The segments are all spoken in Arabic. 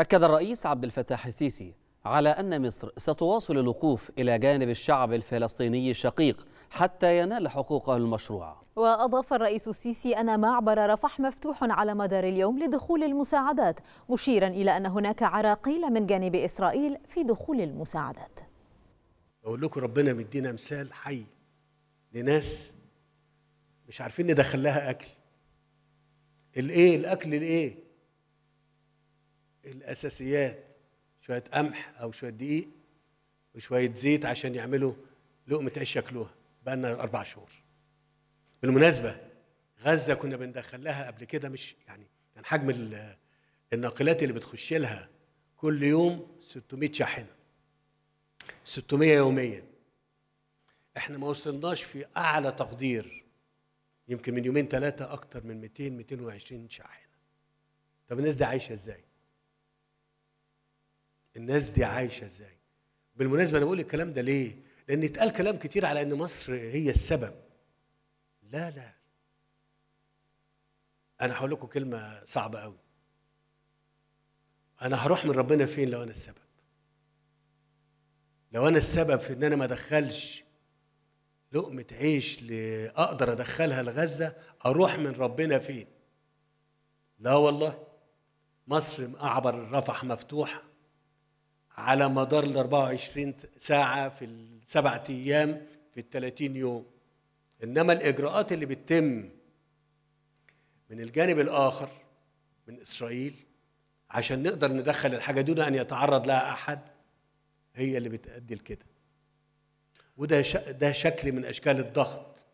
أكد الرئيس عبد الفتاح السيسي على أن مصر ستواصل الوقوف إلى جانب الشعب الفلسطيني الشقيق حتى ينال حقوقه المشروعة وأضاف الرئيس السيسي أن معبر رفح مفتوح على مدار اليوم لدخول المساعدات مشيرا إلى أن هناك عراقيل من جانب إسرائيل في دخول المساعدات بقول لكم ربنا مدينا مثال حي لناس مش عارفين ندخل لها أكل الإيه الأكل الإيه الاساسيات شويه قمح او شويه دقيق وشويه زيت عشان يعملوا لقمه عيش ياكلوها بقى لنا اربع شهور بالمناسبه غزه كنا بندخل لها قبل كده مش يعني كان حجم الناقلات اللي بتخش لها كل يوم 600 شاحنه 600 يوميا احنا ما وصلناش في اعلى تقدير يمكن من يومين ثلاثه اكتر من 200 220 شاحنه طب الناس دي عايشه ازاي الناس دي عايشه ازاي بالمناسبه انا بقول الكلام ده ليه لان اتقال كلام كتير على ان مصر هي السبب لا لا انا هقول لكم كلمه صعبه قوي انا هروح من ربنا فين لو انا السبب لو انا السبب في ان انا ما ادخلش لقمه عيش اقدر ادخلها لغزه اروح من ربنا فين لا والله مصر معبر الرفح مفتوح على مدار ال 24 ساعة في السبعة أيام في ال 30 يوم إنما الإجراءات اللي بتتم من الجانب الآخر من إسرائيل عشان نقدر ندخل الحاجة دون أن يتعرض لها أحد هي اللي بتأدي لكده وده ده شكل من أشكال الضغط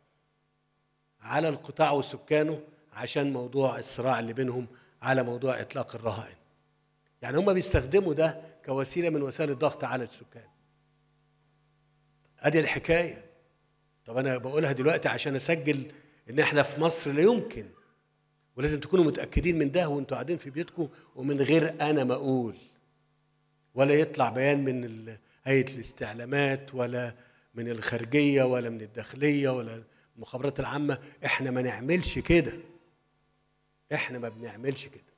على القطاع وسكانه عشان موضوع الصراع اللي بينهم على موضوع إطلاق الرهائن يعني هم بيستخدموا ده كوسيله من وسائل الضغط على السكان ادي الحكايه طب انا بقولها دلوقتي عشان اسجل ان احنا في مصر لا يمكن ولازم تكونوا متاكدين من ده وانتوا قاعدين في بيتكم ومن غير انا ما اقول ولا يطلع بيان من هيئه الاستعلامات ولا من الخارجيه ولا من الداخليه ولا المخابرات العامه احنا ما نعملش كده احنا ما بنعملش كده